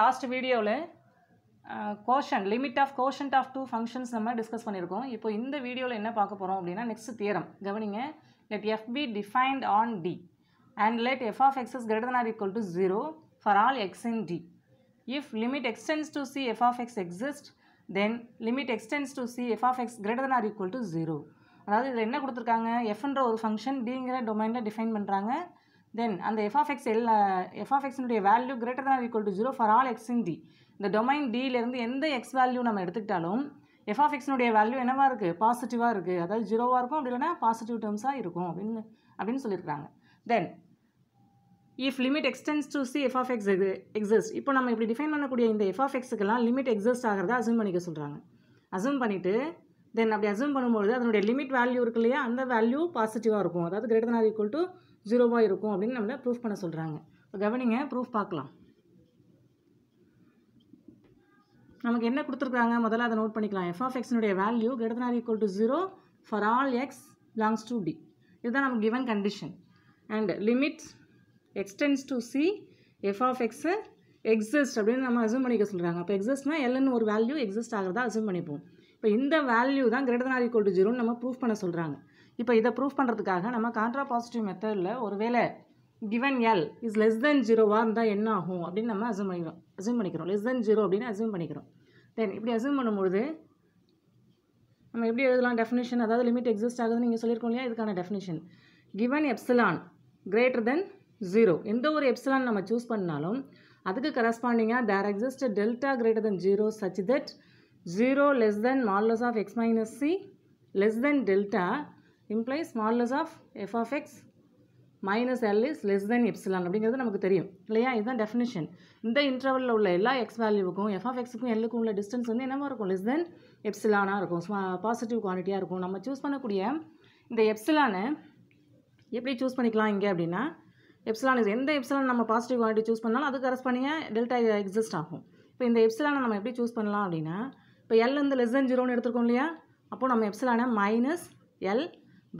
Last வீடியோவில் quotient limit of quotient of two functions நம்ம discuss பண்ணியிருக்கோம் இப்போ இந்த வீடியோவில் என்ன பார்க்க போகிறோம் அப்படின்னா நெக்ஸ்ட் தியரம் கவனிங்க let f be defined on D and let f of x is greater or equal to zero for all x in D if limit x tends to c f of x exist then limit x tends to c f of x greater or equal to zero அதாவது இதில் என்ன கொடுத்துருக்காங்க எஃப்ன்ற ஒரு function டிங்கிற டொமைனில் define பண்ணுறாங்க then அந்த f x L எஃப்எக்ஸினுடைய value greater than equal to zero for all x in D இந்த டொமைன் டியிலேருந்து எந்த எக்ஸ் வேல்யூ நம்ம எடுத்துக்கிட்டாலும் எஃப்எக்ஸினுடைய வேல்யூ என்னவாக இருக்குது பாசிட்டிவாக இருக்குது அதாவது ஜீரோவாக இருக்கும் அப்படி இல்லைனா பாசிட்டிவ் டேர்ம்ஸாக இருக்கும் அப்படின்னு அப்படின்னு சொல்லியிருக்காங்க then if limit x tends to c f of x இது எக்ஸிஸ்ட் இப்போ நம்ம இப்படி டிஃபைன் பண்ணக்கூடிய இந்த எஃப் ஆஃப் எக்ஸுக்கெல்லாம் லிமிட் எக்ஸிஸ்ட் ஆகிறத அசூம் பண்ணிக்க சொல்கிறாங்க அசூம் பண்ணிவிட்டு தென் அப்படி அசூம் பண்ணும்போது அதனுடைய லிமிட் வேல்யூ இருக்கு இல்லையா அந்த வேல்யூ பாசிட்டிவாக இருக்கும் அதாவது கிரேட்டர் ஆர் ஈக்குவல் டு ஜீரோவாக இருக்கும் அப்படின்னு நம்மளை ப்ரூஃப் பண்ண சொல்கிறாங்க இப்போ கவனிங்க ப்ரூஃப் பார்க்கலாம் நமக்கு என்ன கொடுத்துருக்காங்க முதல்ல அதை நோட் பண்ணிக்கலாம் எஃப் ஆஃப் எக்ஸினுடைய value greater or equal to zero for all x belongs to D இதுதான் நமக்கு given condition and limit x tends to c f of x exist அப்படின்னு நம்ம அசூம் பண்ணிக்க சொல்கிறாங்க அப்போ எக்ஸிஸ்ட்னா எல்லன்னு ஒரு வேல்யூ எக்ஸிஸ்ட் ஆகிறதா அசூம் பண்ணிப்போம் இப்போ இந்த வேல்யூ தான் கிரேட்டர் தான் ஈக்குவல் டு ஜீரோன்னு நம்ம ப்ரூஃப் பண்ண சொல்கிறாங்க இப்போ இதை ப்ரூஃப் பண்ணுறதுக்காக நம்ம கான்ட்ரா பாசிட்டிவ் மெத்தடில் ஒருவேளை given L is less than ஜீரோவாக இருந்தால் என்ன ஆகும் அப்படின்னு நம்ம அசூம் பண்ணிக்கிறோம் அசூம் பண்ணிக்கிறோம் லெஸ் தென் ஜீரோ அப்படின்னு அசூம் பண்ணிக்கிறோம் தென் இப்படி அசூம் பண்ணும்பொழுது நம்ம எப்படி எழுதலாம் டெஃபினேஷன் அதாவது லிமிட் எக்ஸிஸ்ட் ஆகுதுன்னு நீங்கள் சொல்லியிருக்கோம் இல்லையா இதுக்கான definition given epsilon greater than zero எந்த ஒரு எப்சிலான் நம்ம சூஸ் பண்ணாலும் அதுக்கு கரஸ்பாண்டிங்காக there exist delta greater than zero such that zero less than modulus of x minus c less than delta implies modulus of f of x minus L is less than epsilon அப்படிங்கிறது நமக்கு தெரியும் இல்லையா இதுதான் definition இந்த இன்டர்வலில் உள்ள எல்லா x வேல்யூவுக்கும் of எக்ஸுக்கும் எல்லுக்கும் உள்ள டிஸ்டன்ஸ் வந்து என்னமோ இருக்கும் லெஸ் தென் எப்சிலானாக இருக்கும் பாசிட்டிவ் குவான்டிட்டியாக இருக்கும் நம்ம சூஸ் பண்ணக்கூடிய இந்த எப்சிலானை எப்படி சூஸ் பண்ணிக்கலாம் இங்கே அப்படின்னா எப்சிலான் எந்த எப்சிலான் நம்ம பாசிட்டிவ் குவான்டிட்டி சூஸ் பண்ணாலும் அது கரஸ்பாண்டிங்காக டெல்டா எக்ஸிஸ்ட் ஆகும் இப்போ இந்த எப்சிலானை நம்ம எப்படி சூஸ் பண்ணலாம் அப்படின்னா இப்போ எல் வந்து லெஸ் தென் ஜீரோன்னு எடுத்துருக்கோம் இல்லையா அப்போது நம்ம எப்சிலானை மைனஸ் எல்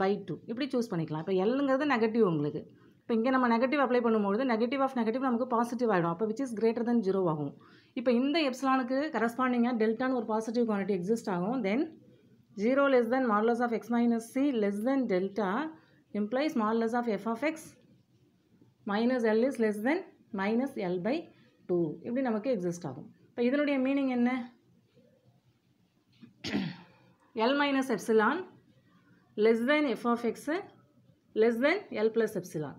பை டூ இப்படி சூஸ் பண்ணிக்கலாம் இப்போ எல்லுங்கிறது நெகட்டிவ் உங்களுக்கு இப்போ இங்கே நம்ம நெகட்டிவ் அப்ளை பண்ணும்போது நெகட்டிவ் ஆஃப் நெகட்டிவ் நமக்கு பாசிட்டிவ் ஆகிடும் அப்போ which is greater than zero ஆகும் இப்போ இந்த எப்ஸ்லானுக்கு கரஸ்பாண்டிங்காக டெல்டான்னு ஒரு பாசிட்டிவ் குவான்டிட்டி எக்ஸிஸ்ட் ஆகும் then zero less than modulus of x minus c less than delta implies modulus of f of x minus L is less than minus L by two இப்படி நமக்கு exist ஆகும் இப்போ இதனுடைய meaning என்ன L minus epsilon less than f of x less than L plus epsilon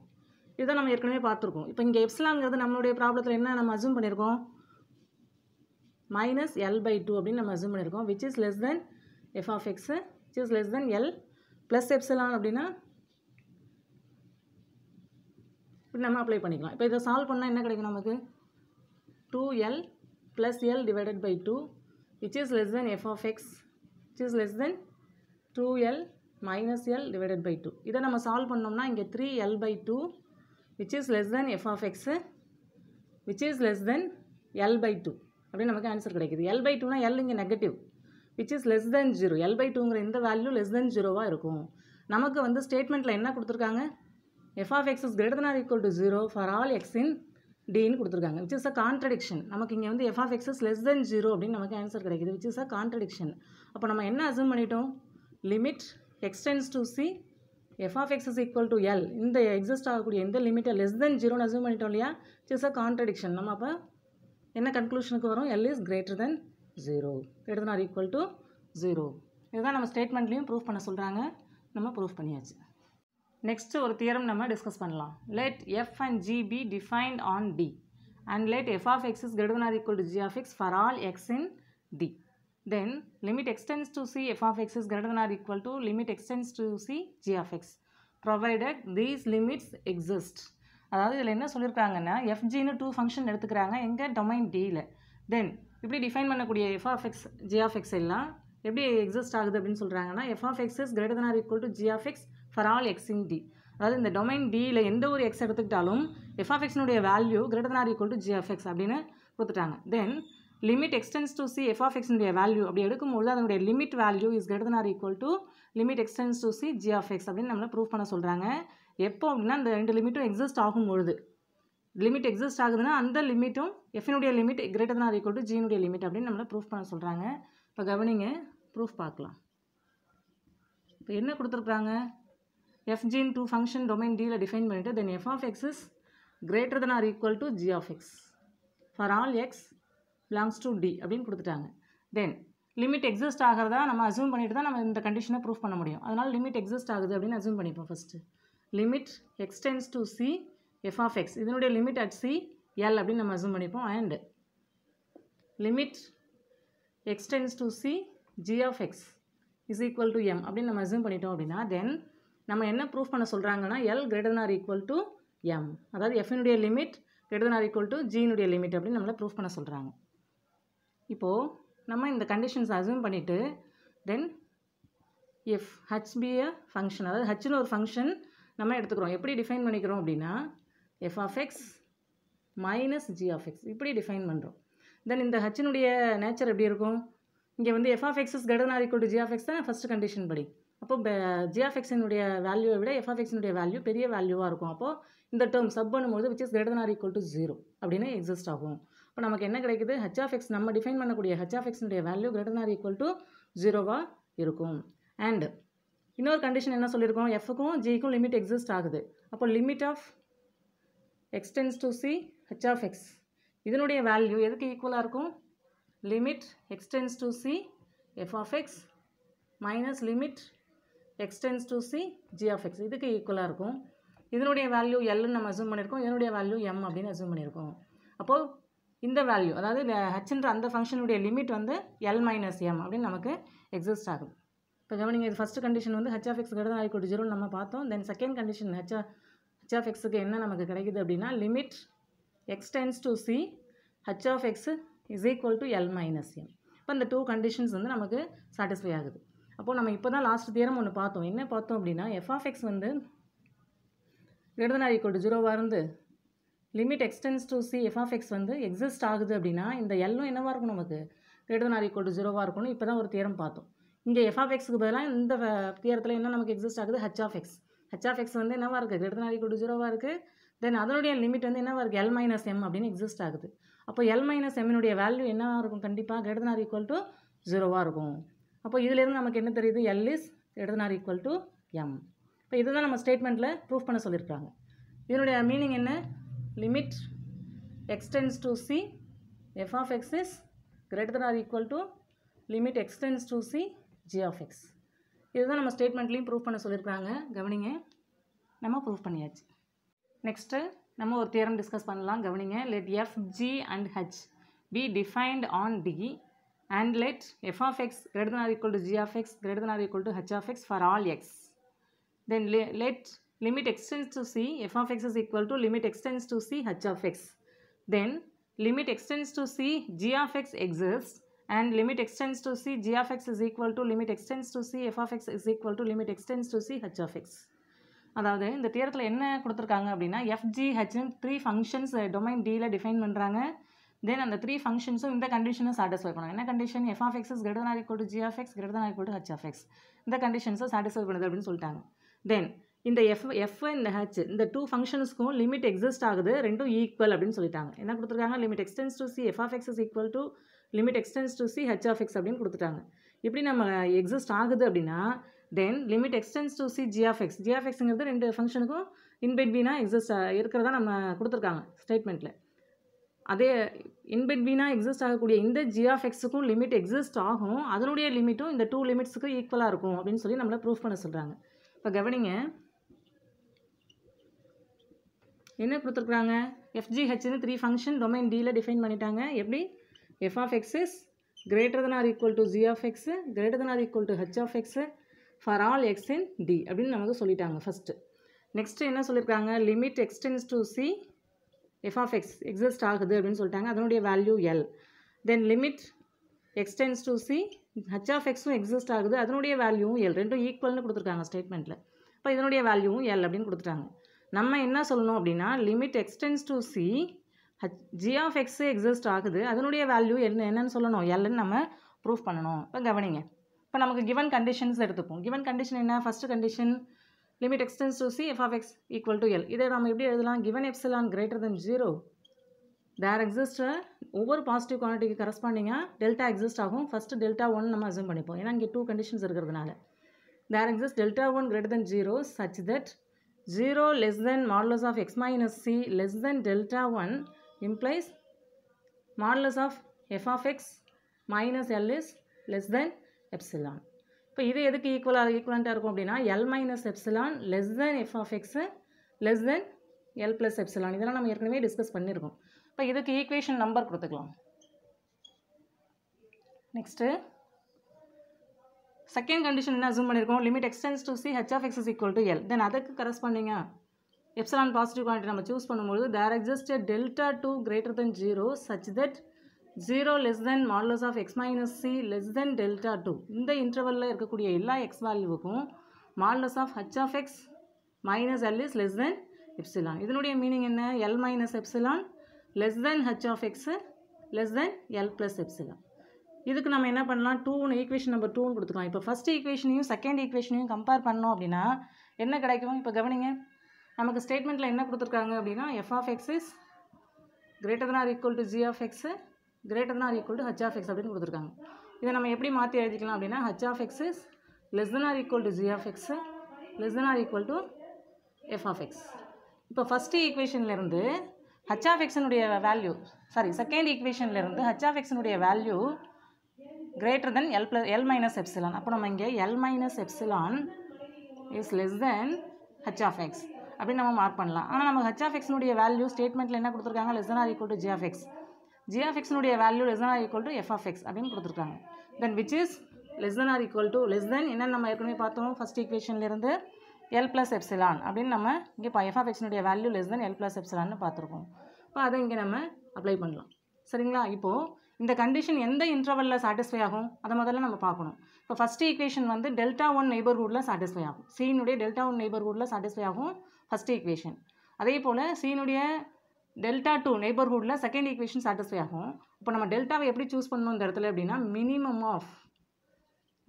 இதை நம்ம ஏற்கனவே பார்த்துருக்கோம் இப்போ இங்கே எப்சிலான்ங்கிறது நம்மளுடைய ப்ராப்ளத்தில் என்ன நம்ம அசூம் பண்ணியிருக்கோம் மைனஸ் எல் பை டூ அப்படின்னு நம்ம அசூம் பண்ணியிருக்கோம் which is less than f of x which is less than L plus epsilon அப்படின்னா இப்படி நம்ம அப்ளை பண்ணிக்கலாம் இப்போ இதை சால்வ் பண்ணால் என்ன கிடைக்கும் நமக்கு two L plus L divided by two which is less than f of x which is less than two L minus L divided by two இதை நம்ம சால்வ் பண்ணோம்னா இங்கே three L by two which is less than f of x which is less than L by two அப்படின்னு நமக்கு answer கிடைக்குது L by L L இங்கே negative is is less than zero L by டூங்கிற இந்த value less 0 ஜீரோவாக இருக்கும் நமக்கு வந்து ஸ்டேட்மெண்ட்டில் என்ன கொடுத்துருக்காங்க f of than or equal to 0 for zero for all d in டின்னு கொடுத்துருக்காங்க விச் இஸ் contradiction. நமக்கு இங்கே வந்து f of x is less than zero அப்படின்னு நமக்கு ஆன்சர் கடைக்கிது. which is a contradiction. அப்போ நம்ம என்ன அசூம் பண்ணிட்டோம் limit x tends to c f of x is equal to L இந்த எக்ஸிஸ்ட் ஆகக்கூடிய எந்த less லெஸ் தென் நான் assume பண்ணிட்டோம் this is அ contradiction நம்ம அப்போ என்ன கன்க்ளூஷனுக்கு வரும் L is greater than zero greater or equal to zero இதுதான் நம்ம ஸ்டேட்மெண்ட்லேயும் ப்ரூஃப் பண்ண சொல்கிறாங்க நம்ம ப்ரூஃப் பண்ணியாச்சு நெக்ஸ்ட்டு ஒரு தியரம் நம்ம டிஸ்கஸ் பண்ணலாம் f f g be defined on on D and f f of is greater than or equal to g of x for all x in D then limit x tends to c f of x is greater than or equal to limit x tends to c g of x provided these limits exist அதாவது இதில் என்ன சொல்லியிருக்காங்கன்னா எஃப்ஜின்னு two function எடுத்துக்கிறாங்க எங்கள் domain டியில் தென் இப்படி define பண்ணக்கூடிய f of x g of x எல்லாம் எப்படி எக்ஸிஸ்ட் ஆகுது அப்படின்னு சொல்கிறாங்கன்னா f of x is greater than equal to g of x for all x in D அதாவது இந்த டொமைன் டியில் எந்த ஒரு எக்ஸ் எடுத்துக்கிட்டாலும் எஃப் ஆஃப் எக்ஸ்னுடைய value greater than or equal to g of x அப்படின்னு கொடுத்துட்டாங்க then limit x tends to c f of எக்ஸினுடைய வேல்யூ அப்படி எடுக்கும்போது அதனுடைய limit value is greater equal to limit x tends to c g of x அப்படின்னு நம்மளை prove பண்ண சொல்கிறாங்க எப்போ அப்படின்னா அந்த ரெண்டு லிமிட்டும் எக்ஸிஸ்ட் ஆகும்பொழுது லிமிட் எக்ஸிஸ்ட் ஆகுதுன்னா அந்த லிமிட்டும் எஃபினுடைய limit greater or equal to ஜீனுடைய லிமிட் அப்படின்னு நம்மளை ப்ரூஃப் பண்ண சொல்கிறாங்க இப்போ கவனிங்க ப்ரூஃப் பார்க்கலாம் இப்போ என்ன கொடுத்துருக்குறாங்க எஃப்ஜின் டூ ஃபங்க்ஷன் டொமைன் டியில் டிஃபைன் பண்ணிவிட்டு then f of x is greater than or equal to g of x for all x belongs to D அப்படின்னு கொடுத்துட்டாங்க தென் லிமிட் எக்ஸிஸ்ட் ஆகிறதா நம்ம அசூம் பண்ணிட்டு தான் நம்ம இந்த கண்டிஷனை ப்ரூஃப் பண்ண முடியும் அதனால் லிமிட் எக்ஸிஸ்ட் ஆகுது அப்படின்னு அசூம் பண்ணிப்போம் first limit x tends to c f of x இதனுடைய லிமிட் அட் சி எல் அப்படின்னு நம்ம அசூம் பண்ணிப்போம் and limit x tends to c g of x is equal to M அப்படின்னு நம்ம அசூம் பண்ணிட்டோம் அப்படின்னா தென் நம்ம என்ன ப்ரூஃப் பண்ண சொல்கிறாங்கன்னா L greater or equal to M அதாவது எஃப்னுடைய limit greater or equal to ஜியினுடைய லிமிட் அப்படின்னு நம்மளை ப்ரூஃப் பண்ண சொல்கிறாங்க இப்போது நம்ம இந்த கண்டிஷன்ஸ் அசூம் பண்ணிவிட்டு தென் எஃப் அ ஃபங்க்ஷன் அதாவது ஹச்னு ஒரு ஃபங்க்ஷன் நம்ம எடுத்துக்கிறோம் எப்படி டிஃபைன் பண்ணிக்கிறோம் அப்படின்னா f of x minus g of x இப்படி டிஃபைன் பண்ணுறோம் தென் இந்த ஹச்சினுடைய நேச்சர் எப்படி இருக்கும் இங்கே வந்து எஃப் ஆஃப் எக்ஸஸ் கடன் or to g of x தான் ஃபஸ்ட்டு கண்டிஷன் படி அப்போ ஜி ஆஃப் எக்ஸினுடைய வேல்யூவை விட எஃப் ஆஃப் எக்ஸினுடைய வேல்யூ பெரிய வேல்யூவாக இருக்கும் அப்போது இந்த டேர்ம் சப் பண்ணும்போது which is greater or equal to zero அப்படின்னு எக்ஸிஸ்ட் ஆகும் இப்போ நமக்கு என்ன கிடைக்குது ஹெச் ஆஃப் எக்ஸ் நம்ம டிஃபைன் பண்ணக்கூடிய ஹெச் ஆஃப் எக்ஸ்னுடைய value greater or equal to ஜீரோவாக இருக்கும் அண்ட் இன்னொரு கண்டிஷன் என்ன சொல்லியிருக்கோம் எஃப்க்கும் ஜிக்கும் லிமிட் எக்ஸிஸ்ட் ஆகுது அப்போ limit of x tends to c h of x இதனுடைய வேல்யூ எதுக்கு ஈக்குவலாக இருக்கும் limit x tends to c f of x minus limit x tends to c g of x இதுக்கு ஈக்குவலாக இருக்கும் இதனுடைய வேல்யூ எல்னு நம்ம அசூம் பண்ணியிருக்கோம் இதனுடைய வேல்யூ எம் அப்படின்னு அசூம் பண்ணியிருக்கோம் அப்போது இந்த வேல்யூ அதாவது ஹச்ன்ற அந்த ஃபங்க்ஷனுடைய லிமிட் வந்து எல் மைனஸ் எம் அப்படின்னு நமக்கு எக்ஸிஸ்ட் ஆகும் இப்போ கவனிங்க இது ஃபஸ்ட்டு கண்டிஷன் வந்து ஹெச் ஆஃப் எக்ஸ் ஆகி தான் ஜீரோன்னு நம்ம பார்த்தோம் then second condition h h of எக்ஸுக்கு என்ன நமக்கு கிடைக்குது அப்படின்னா limit x tends to c h of x is equal to L minus M இப்போ இந்த டூ கண்டிஷன்ஸ் வந்து நமக்கு சாட்டிஸ்ஃபை ஆகுது அப்போது நம்ம இப்போ தான் லாஸ்ட் தியரம் ஒன்று பார்த்தோம் என்ன பார்த்தோம் அப்படின்னா எஃப் ஆஃப் எக்ஸ் வந்து கிரேட்டர் ஆகி ஈக்குவல் ஜீரோவாக இருந்து limit x tends to c f of x வந்து எக்ஸிஸ்ட் ஆகுது அப்படின்னா இந்த எல்லும் என்னவாக இருக்கும் நமக்கு கிரேட்டர் நார் ஈக்குவல் டு ஜீரோவாக இருக்கணும் இப்போ தான் ஒரு தேரம் பார்த்தோம் இங்கே எஃப் ஆஃப் எக்ஸுக்கு பதிலாக இந்த தேரத்தில் என்ன நமக்கு எக்ஸிஸ்ட் ஆகுது h of x of x வந்து என்னவாக இருக்குது கிரேட்டர் நார் ஈக்குவல் டு ஜீரோவாக இருக்குது தென் அதனுடைய லிமிட் வந்து என்னவாக இருக்குது எல் மைனஸ் எம் அப்படின்னு எக்ஸிஸ்ட் ஆகுது அப்போ எல் மைனஸ் எம்னுடைய வேல்யூ என்னவாக இருக்கும் கண்டிப்பாக கிரேட்டர் நார் ஈக்குவல் டு ஜீரோவாக இருக்கும் அப்போ இதுலேருந்து நமக்கு என்ன தெரியுது L is greater nor equal to M இப்போ இதுதான் நம்ம ஸ்டேட்மெண்ட்டில் ப்ரூஃப் பண்ண சொல்லியிருக்காங்க இதனுடைய மீனிங் என்ன limit x tends to c f of x is greater than or equal to limit x to c g of x இதுதான் நம்ம ஸ்டேட்மெண்ட்லேயும் ப்ரூவ் பண்ண சொல்லியிருக்காங்க கவனிங்க நம்ம ப்ரூவ் பண்ணியாச்சு நெக்ஸ்ட்டு நம்ம ஒரு தேரம் டிஸ்கஸ் பண்ணலாம் கவனிங்க let f g and h be defined on D and let f of x greater or equal to g of x greater or equal to h of x for all x then let limit extends to c, f of x is equal to limit extends to c, h of x. Then limit extends to c, g of x exists and limit extends to c, g of x is equal to limit extends to c, f of x is equal to limit extends to c, h of x. அதாவது இந்த தியரத்தில் என்ன கொடுத்துருக்காங்க அப்படின்னா f g எஃப்ஜிஹெச்னு three functions domain டியில் define பண்ணுறாங்க then அந்த three ஃபங்க்ஷன்ஸும் இந்த கண்டிஷனும் சாட்டிஸ்ஃபை பண்ணணும் என்ன condition f of x is greater or g of x greater or equal to h of x இந்த கண்டிஷன்ஸும் சாட்டிஸ்ஃபை பண்ணுது அப்படின்னு சொல்லிட்டாங்க தென் இந்த எஃப் எஃப் இந்த ஹெச் இந்த டூ ஃபங்க்ஷன்ஸ்க்கும் லிமிட் எக்ஸிஸ்ட் ஆகுது ரெண்டும் ஈக்குவல் அப்படின்னு சொல்லிட்டாங்க என்ன கொடுத்துருக்காங்க limit x tends to c f of x is equal to limit x tends to c h of x அப்படின்னு கொடுத்துட்டாங்க இப்படி நம்ம எக்ஸிஸ்ட் ஆகுது அப்படின்னா தென் limit x tends to c g of x ஜிஆஃப்எக்ஸுங்கிறது ரெண்டு ஃபங்க்ஷனுக்கும் இன்பெட் இன்பிட்வீனா எக்ஸிஸ்ட் இருக்கிறதா நம்ம கொடுத்துருக்காங்க ஸ்டேட்மெண்ட்டில் அதே இன்பெட் இன்பிட்வீனா எக்ஸிஸ்ட் ஆகக்கூடிய இந்த எக்ஸுக்கும் லிமிட் எக்ஸிஸ்ட் ஆகும் அதனுடைய லிமிட்டும் இந்த டூ லிமிட்ஸுக்கு ஈக்குவலாக இருக்கும் அப்படின்னு சொல்லி நம்மளை ப்ரூஃப் பண்ண சொல்கிறாங்க இப்போ கவனிங்க என்ன கொடுத்துருக்குறாங்க எஃப்ஜிஹெச்னு த்ரீ ஃபங்க்ஷன் டொமைன் டியில் டிஃபைன் பண்ணிட்டாங்க எப்படி f of x is or equal to equal to g of x greater than or equal to h of x for all x அப்படின்னு நமக்கு சொல்லிட்டாங்க ஃபஸ்ட்டு நெக்ஸ்ட்டு என்ன சொல்லியிருக்காங்க limit x tends to c f of x exist ஆகுது அப்படின்னு சொல்லிட்டாங்க அதனுடைய value L then limit x tends to c h of எக்ஸும் எக்ஸிஸ்ட் ஆகுது அதனுடைய வேல்யூவும் எல் ரெண்டும் ஈக்குவல்னு கொடுத்துருக்காங்க ஸ்டேட்மெண்ட்டில் இப்போ இதனுடைய வேல்யூவும் எல் அப்படின்னு கொடுத்துட்டாங்க நம்ம என்ன சொல்லணும் அப்படின்னா limit x tends to c h g of x exist ஆகுது அதனுடைய வேல்யூ என்ன என்னன்னு சொல்லணும் எல்லன்னு நம்ம ப்ரூஃப் பண்ணணும் இப்போ கவனிங்க இப்போ நமக்கு கிவன் கண்டிஷன்ஸ் எடுத்துப்போம் கிவன் கண்டிஷன் என்ன first condition limit x tends to c f of x equal to L இதை நம்ம எப்படி எழுதலாம் given epsilon greater than zero there exist ஒவ்வொரு பாசிட்டிவ் குவான்டிட்டிக்கு கரஸ்பாண்டிங்காக டெல்டா எக்ஸிஸ்ட் ஆகும் ஃபஸ்ட்டு டெல்டா ஒன் நம்ம அசூம் பண்ணிப்போம் ஏன்னா இங்கே டூ கண்டிஷன்ஸ் இருக்கிறதுனால there exist delta one greater than zero such that 0 less than modulus of x minus c less than delta 1 implies modulus of f of x minus l is less than epsilon. இப்போ இது எதுக்கு ஈக்குவலாக ஈக்குவலண்ட்டாக இருக்கும் அப்படின்னா L minus epsilon less than f of x less than L plus epsilon இதெல்லாம் நம்ம ஏற்கனவே டிஸ்கஸ் பண்ணியிருக்கோம் இப்போ இதுக்கு ஈக்குவேஷன் நம்பர் கொடுத்துக்கலாம் நெக்ஸ்ட்டு செகண்ட் கண்டிஷன் என்ன ஜூம் பண்ணியிருக்கோம் limit x tends to c h of x is equal to L then அதுக்கு கரஸ்பாண்டிங்க எப்சலான் பாசிட்டிவ் குவான்டிட்டி நம்ம சூஸ் பண்ணும்போது there exist delta two greater than zero such that zero less than modulus of x minus c less than delta two இந்த இன்டர்வலில் இருக்கக்கூடிய எல்லா x வேல்யூவுக்கும் modulus of h of x minus L is less than epsilon இதனுடைய meaning என்ன L minus epsilon less than h of x less than L plus epsilon இதுக்கு நம்ம என்ன பண்ணலாம் டூன்னு ஈக்குவேஷன் நம்பர் டூன்னு கொடுத்துக்கலாம் இப்போ ஃபஸ்ட் ஈக்குவேஷனையும் செகண்ட் ஈக்குவேஷனையும் கம்பேர் பண்ணோம் அப்படின்னா என்ன கிடைக்கும் இப்போ கவனிங்க நமக்கு ஸ்டேட்மெண்ட்டில் என்ன கொடுத்துருக்காங்க அப்படின்னா f of x is greater than or equal to g of x greater than or equal to h of x அப்படின்னு கொடுத்துருக்காங்க இதை நம்ம எப்படி மாற்றி எழுதிக்கலாம் அப்படின்னா h of x is less than or equal to g of x less than or equal to f of x இப்போ first ஈக்குவேஷன்லேருந்து ஹச் ஆஃப் எக்ஸனுடைய வேல்யூ சாரி செகண்ட் ஈக்குவேஷன்லேருந்து ஹச் ஆஃப் எக்ஸனுடைய value greater than L plus L minus epsilon அப்போ நம்ம இங்கே L minus epsilon is less than h of x அப்படின்னு நம்ம மார்க் பண்ணலாம் ஆனால் நம்ம ஹச் ஆஃப் எக்ஸ்னுடைய வேல்யூ ஸ்டேட்மெண்ட்ல என்ன கொடுத்துருக்காங்க less than or equal to g of x g of எக்ஸ்னுடைய value less than or equal to f of x அப்படின்னு கொடுத்துருக்காங்க then which is less than or equal to less than என்னென்னு நம்ம ஏற்கனவே பார்த்தோம் ஃபஸ்ட் ஈக்குவேஷன்லேருந்து எல் ப்ளஸ் எப்சிலான் அப்படின்னு நம்ம இங்கே இப்போ எஃப் ஆஃப் எக்ஸ்னுடைய value less than L plus எப்சிலான்னு பார்த்துருக்கோம் இப்போ அதை இங்கே நம்ம அப்ளை பண்ணலாம் சரிங்களா இப்போது இந்த கண்டிஷன் எந்த இன்டர்வலில் சாட்டிஸ்ஃபை ஆகும் அதை முதல்ல நம்ம பார்க்கணும் இப்போ ஃபஸ்ட் ஈக்குவேஷன் வந்து டெல்டா ஒன் நெய்பர்ஹுட்டில் சாட்டிஸ்ஃபை ஆகும் சீனுடைய டெல்டா ஒன் நெய்பர்ஹுட்டில் சாட்டிஸ்ஃபை ஆகும் ஃபஸ்ட் ஈக்குவேஷன் அதே போல் சீனுடைய டெல்டா டூ நெய்பர்ஹுட்டில் செகண்ட் ஈக்குவேஷன் சாட்டிஸ்ஃபை ஆகும் இப்போ நம்ம டெல்டாவை எப்படி சூஸ் பண்ணணும் இந்த இடத்துல அப்படின்னா minimum of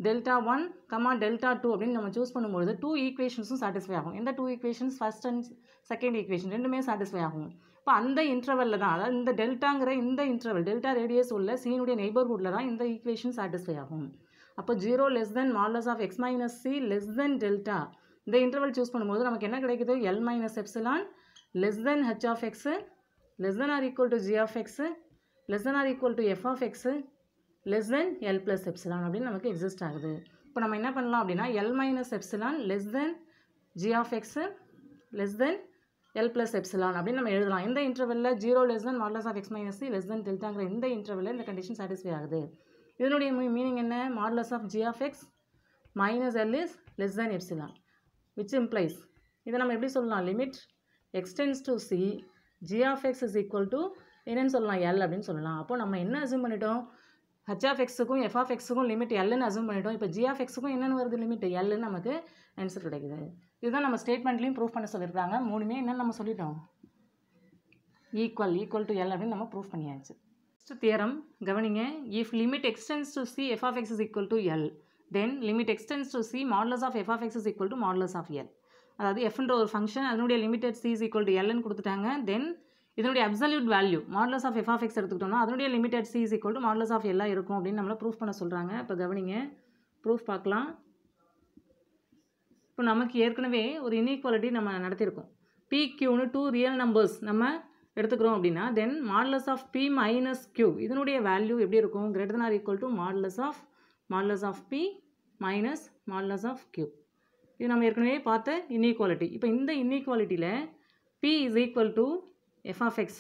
delta one comma delta two அப்படின்னு நம்ம சூஸ் பண்ணும்பொழுது டூ ஈக்குவேஷன்ஸும் சாட்டிஸ்ஃபை ஆகும் எந்த two equations first and second equation ரெண்டுமே சாட்டிஸ்ஃபை ஆகும் இப்போ அந்த இன்டர்வலில் தான் அதாவது இந்த டெல்டாங்கிற இந்த இன்டர்வல் டெல்டா ரேடியஸ் உள்ள சீனுடைய நெய்பர்ஹுட்டில் தான் இந்த ஈக்குவேஷன் சாட்டிஸ்ஃபை ஆகும் அப்போ zero less than modulus of x minus c less than delta இந்த இன்டர்வல் சூஸ் பண்ணும்போது நமக்கு என்ன கிடைக்குது L minus epsilon less than h of x less than or equal to g of x less than or equal to f of x less than L plus epsilon அப்படின்னு நமக்கு exist ஆகுது இப்போ நம்ம என்ன பண்ணலாம் அப்படின்னா L minus epsilon less than g of x less than L plus epsilon அப்படின்னு நம்ம எழுதலாம் இந்த இன்டர்வெல்லில் zero less than modulus of x minus less than டெல்டாங்கிற இந்த இன்டர்வெல்லில் இந்த கண்டிஷன் சாட்டிஸ்ஃபை ஆகுது இதனுடைய மீனிங் என்ன modulus of g of x minus L is less than epsilon which implies இதை நம்ம எப்படி சொல்லலாம் limit x tends to c g of x is equal to என்னென்னு சொல்லலாம் எல் அப்படின்னு சொல்லலாம் அப்போ நம்ம என்ன அசூம் பண்ணிட்டோம் ஹச் ஆஃப் எக்ஸுக்கும் எஃப் ஆஃப் எக்ஸுக்கும் லிமிட் எல்லுன்னு அசூம் பண்ணிட்டோம் இப்போ ஜி ஆஃப் எக்ஸுக்கும் என்னென்னு வருது லிமிட் எல்லுன்னு நமக்கு ஆன்சர் கிடைக்குது இதுதான் நம்ம ஸ்டேட்மெண்ட்லையும் ப்ரூவ் பண்ண சொல்லியிருக்காங்க மூணுமே என்னென்னு நம்ம சொல்லிட்டோம் ஈக்குவல் ஈக்குவல் டு எல் அப்படின்னு நம்ம ப்ரூவ் பண்ணியாச்சு ஃபஸ்ட்டு தியரம் கவனிங்க if limit x tends to c f of x is equal to L then limit x tends to c modulus of f of x is equal to modulus of l அதாவது எஃப்ன்ற ஒரு function அதனுடைய limit at c is equal to எல்னு கொடுத்துட்டாங்க then இதனுடைய absolute value modulus of f of x எடுத்துக்கிட்டோம்னா அதனுடைய limit at c is equal to modulus of எல்லாம் இருக்கும் அப்படின்னு நம்மளை ப்ரூஃப் பண்ண சொல்கிறாங்க இப்போ கவனிங்க ப்ரூஃப் பார்க்கலாம் இப்போ நமக்கு ஏற்கனவே ஒரு இன்இக்வாலிட்டி நம்ம நடத்தியிருக்கோம் பி க்யூன்னு டூ ரியல் நம்பர்ஸ் நம்ம எடுத்துக்கிறோம் அப்படின்னா then modulus of p minus q இதனுடைய வேல்யூ எப்படி இருக்கும் greater or equal to modulus of modulus of p minus modulus of q இது நம்ம ஏற்கனவே பார்த்த இன்இக்வாலிட்டி இப்போ இந்த இன்இக்வாலிட்டியில் p is equal to f of x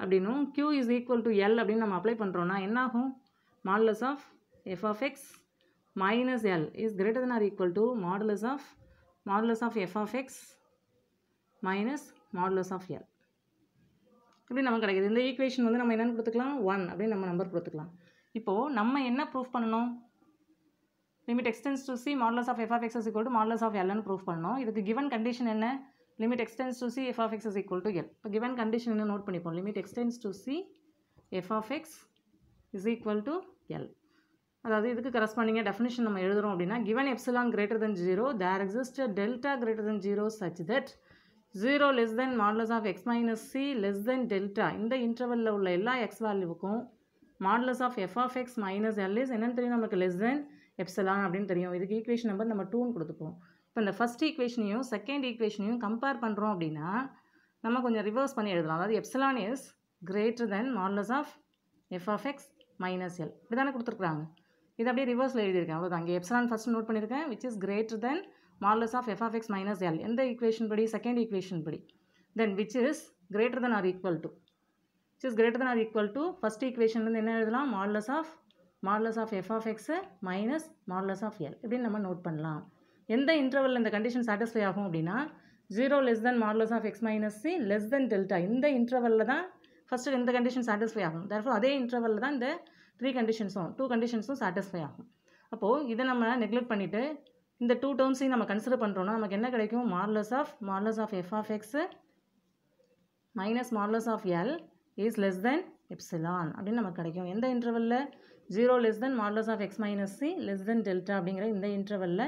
அப்படின்னும் q is equal to l அப்படின்னு நம்ம அப்ளை பண்ணுறோன்னா என்னாகும் modulus of f of x minus L is greater than or equal to modulus of modulus of f of x minus modulus of l இப்படி நமக்கு கிடைக்குது இந்த equation வந்து நம்ம என்னென்னு கொடுத்துக்கலாம் ஒன் அப்படின்னு நம்ம நம்பர் கொடுத்துக்கலாம் இப்போது நம்ம என்ன ப்ரூஃப் பண்ணணும் limit x tends to c modulus of f of x is equal to modulus of எல்னு ப்ரூஃப் பண்ணணும் இதுக்கு கிவன் கண்டிஷன் என்ன limit x tends to c f of x equal to l இப்போ கிவன் கண்டிஷன் என்ன நோட் பண்ணிப்போம் limit x tends to c f of x is equal to l அதாவது இதுக்கு கரஸ்பாண்டிங்காக டெஃபினேஷன் நம்ம எழுதுறோம் அப்படின்னா given epsilon greater than zero there exist delta greater than zero such that zero less than modulus of x minus c less than delta இந்த இன்டர்வலில் உள்ள எல்லா எக்ஸ் வேல்யூவுக்கும் modulus of f of x minus l is என்னென்னு தெரியும் நமக்கு less than epsilon அப்படின்னு தெரியும் இதுக்கு ஈக்குவேஷன் நம்பர் நம்ம டூன்னு கொடுத்துப்போம் இப்போ இந்த ஃபஸ்ட் ஈக்குவேஷனையும் செகண்ட் ஈக்குவேஷனையும் கம்பேர் பண்ணுறோம் அப்படின்னா நம்ம கொஞ்சம் ரிவர்ஸ் பண்ணி எழுதலாம் அதாவது epsilon is greater than modulus of f of x minus l இப்படி தானே கொடுத்துருக்குறாங்க இது அப்படியே ரிவர்ஸில் எழுதியிருக்கேன் அவ்வளோதான் அங்கே எப்சிலான் ஃபஸ்ட் நோட் பண்ணியிருக்கேன் which is greater than modulus of f of x minus l எந்த ஈக்குவேஷன் படி செகண்ட் ஈக்குவேஷன் படி then which is greater than or equal to which is greater than or equal to first ஈக்குவேஷன்லேருந்து என்ன எழுதலாம் modulus of modulus of f of minus modulus of l இப்படின்னு நம்ம note பண்ணலாம் எந்த இன்டர்வலில் இந்த கண்டிஷன் சாட்டிஸ்ஃபை ஆகும் அப்படின்னா zero less than modulus of x minus c less than delta இந்த இன்டர்வலில் தான் ஃபஸ்ட்டு இந்த கண்டிஷன் சாட்டிஸ்ஃபை ஆகும் தர்ஃபோர் அதே இன்டர்வலில் தான் இந்த த்ரீ கண்டிஷன்ஸும் டூ கண்டிஷன்ஸும் சாட்டிஸ்ஃபை ஆகும் அப்போது இதை நம்ம நெக்லெக்ட் பண்ணிவிட்டு இந்த டூ டேர்ம்ஸையும் நம்ம கன்சிடர் பண்ணுறோன்னா நமக்கு என்ன கிடைக்கும் modulus of modulus of f of x minus modulus of l is less than epsilon அப்படின்னு நமக்கு கிடைக்கும் எந்த இன்டர்வலில் zero less than modulus of x minus c less than delta அப்படிங்கிற இந்த இன்டர்வலில்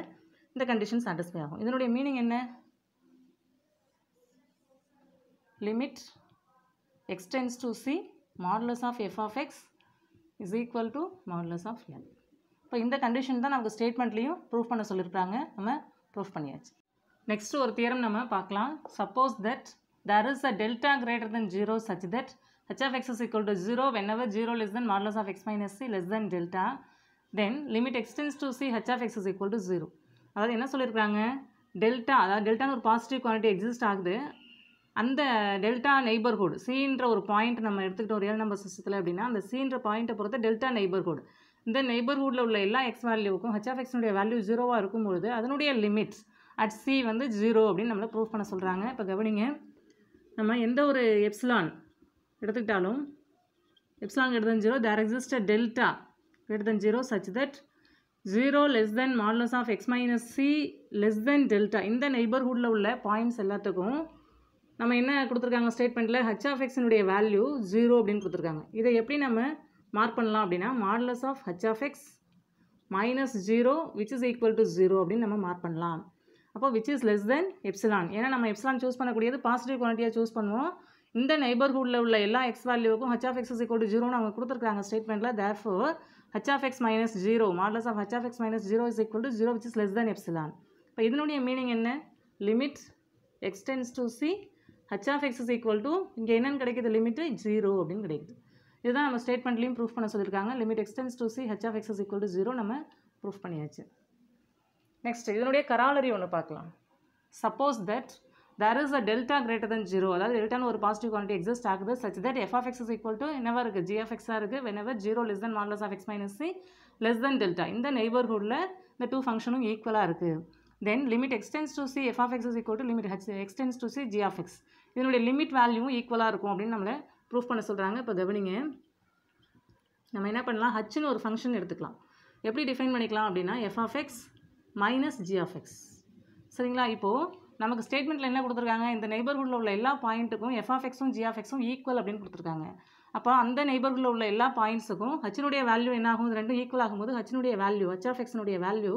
இந்த கண்டிஷன் சாட்டிஸ்ஃபை ஆகும் இதனுடைய மீனிங் என்ன limit x tends to c modulus of f of x is equal to modulus of n இப்போ இந்த கண்டிஷன் தான் நமக்கு ஸ்டேட்மெண்ட்லேயும் ப்ரூஃப் பண்ண சொல்லியிருக்காங்க நம்ம ப்ரூஃப் பண்ணியாச்சு நெக்ஸ்ட் ஒரு தியரம் நம்ம பார்க்கலாம் suppose that there is a delta greater than zero such that h of x is equal to 0 whenever zero less than modulus of x minus c less than delta then limit extends to c h of x is equal to 0 அதாவது என்ன சொல்லியிருக்காங்க delta அதாவது டெல்டான்னு ஒரு positive quality exist ஆகுது அந்த delta neighbourhood சீன்ற ஒரு point நம்ம எடுத்துக்கிட்டோம் ரியல் நம்பர் சிஸ்டத்தில் அப்படின்னா அந்த சீன்ற பாயிண்ட்டை பொறுத்த டெல்டா நெய்பர்ஹுட் இந்த நெய்பர்ஹுட்டில் உள்ள எல்லா எக்ஸ் வேல்யூவுக்கும் எக்ஸ்னுடைய வேல்யூ ஜீரோவாக இருக்கும்பொழுது அதனுடைய லிமிட்ஸ் அட் சி வந்து ஜீரோ அப்படின்னு நம்மளை ப்ரூவ் பண்ண சொல்கிறாங்க இப்போ கவனிங்க நம்ம எந்த ஒரு எப்சிலான் எடுத்துக்கிட்டாலும் epsilon greater zero there exist a delta greater zero such that zero less than modulus of x minus c less than delta இந்த நெய்பர்ஹுட்டில் உள்ள பாயிண்ட்ஸ் எல்லாத்துக்கும் நம்ம என்ன கொடுத்துருக்காங்க ஸ்டேட்மெண்ட்டில் ஹச் ஆஃப் எக்ஸினுடைய வேல்யூ ஜீரோ அப்படின்னு கொடுத்துருக்காங்க இதை எப்படி நம்ம மார்க் பண்ணலாம் அப்படின்னா modulus of h of x minus zero which is equal to zero அப்படின்னு நம்ம மார்க் பண்ணலாம் அப்போ which is less than epsilon ஏன்னா நம்ம எப்சிலான் சூஸ் பண்ணக்கூடியது பாசிட்டிவ் குவான்டிட்டியாக சூஸ் பண்ணுவோம் இந்த நெபர்ஹுட்டில் உள்ள எல்லா எக்ஸ் வேல்யூக்கும் h of x is equal to அவங்க கொடுத்துருக்காங்க ஸ்டேட்மெண்ட்டில் therefore h of x minus zero modulus of h of x minus zero is equal to zero which is less than epsilon இப்போ இதனுடைய மீனிங் என்ன limit x tends to c h of x is equal to, இங்கே என்னென்னு கிடைக்கிது limit zero அப்படின்னு கிடைக்குது இதுதான் நம்ம ஸ்டேட்மெண்ட்லையும் ப்ரூஃப் பண்ண சொல்லியிருக்காங்க limit x tends to c h of x is equal to zero நம்ம ப்ரூஃப் பண்ணியாச்சு நெக்ஸ்ட் இதனுடைய கராலரி ஒன்று பார்க்கலாம் suppose that there is delta greater than than zero அதாவது நும் ஒரு exist ஆக்குது, such that f that x is equal to, என்ன வருக்கு, g இருக்குது x ஆருக்கு, whenever zero less than modulus of x minus c, less than delta இந்த neighborhoodல, இந்த டூ ஃபங்க்ஷனும் ஈக்குவலாக இருக்குது தென் limit extends to c, f of x is equal to limit h, x tends to c g of x. இதனுடைய லிமிட் வேல்யூவும் ஈக்குவலாக இருக்கும் அப்படின்னு நம்மளை ப்ரூஃப் பண்ண சொல்கிறாங்க இப்போ கவனிங்க நம்ம என்ன பண்ணலாம் ஹச்சுன்னு ஒரு ஃபங்க்ஷன் எடுத்துக்கலாம் எப்படி டிஃபைன் பண்ணிக்கலாம் அப்படின்னா f of x minus g of x சரிங்களா இப்போது நமக்கு ஸ்டேட்மெண்ட்டில் என்ன கொடுத்துருக்காங்க இந்த நெய்பர்ஹுட்டில் உள்ள எல்லா பாயிண்ட்டுக்கும் எஃப் ஆஃப் எக்ஸும் ஜி ஆஃப் எக்ஸும் ஈக்குவல் அப்படின்னு கொடுத்துருக்காங்க அப்போ அந்த நெய்பர்களில் உள்ள எல்லா பாயிண்ட்ஸுக்கும் ஹச்சினுடைய வேல்யூ என்ன ஆகும் ரெண்டும் ஈக்குவல் ஆகும்போது ஹச்சினுடைய வேல்யூ ஹச் ஆஃப் எக்ஸினுடைய வேல்யூ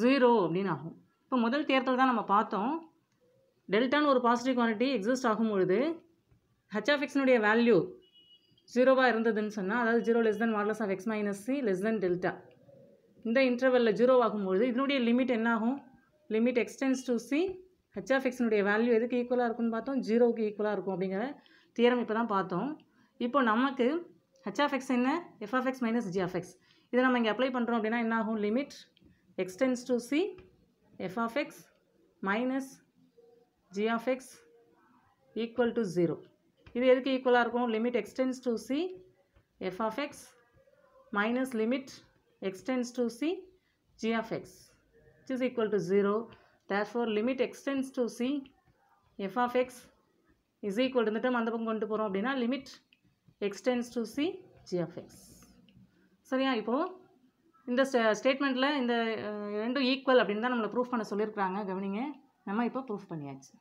ஜீரோ அப்படின்னு ஆகும் இப்போ முதல் தேர்தல் தான் நம்ம பார்த்தோம் டெல்டான்னு ஒரு பாசிட்டிவ் குவான்டிட்டி எக்ஸிஸ்ட் ஆகும் பொழுது ஆஃப் எக்ஸ்னுடைய வேல்யூ ஜீரோவாக இருந்ததுன்னு சொன்னால் அதாவது zero less than modulus of x minus c less than delta இந்த இன்டர்வலில் ஜீரோ ஆகும்பொழுது இதனுடைய லிமிட் என்ன ஆகும் limit x tends to c h of value எதுக்கு ஈக்குவலாக இருக்குன்னு பார்த்தோம் ஜீரோவுக்கு ஈக்குவலாக இருக்கும் அப்படிங்கிற தியரம் இப்போ தான் பார்த்தோம் இப்போ நமக்கு ஹெச் ஆஃப் எக்ஸ் என்ன f of x minus g of x இதை நம்ம இங்கே அப்ளை பண்ணுறோம் அப்படின்னா என்ன ஆகும் limit x tends to c f of x minus g of x equal to 0 இது எதுக்கு ஈக்குவலாக இருக்கும் limit x tends to c f of x minus limit x tends to c g of x which is equal to 0 therefore limit extends to c f of x is equal to இந்த அந்தபம் கொண்டு போரும் அப்படினா limit extends to c g of x சரியா இப்போ இந்த statementல இந்த ரெண்டும் equal அப்படின்தான் தான் proof ப்ரூஃப் பண்ண சொல்லியிருக்கிறாங்க கவனிங்க நம்ம இப்போ proof பண்ணியாச்சு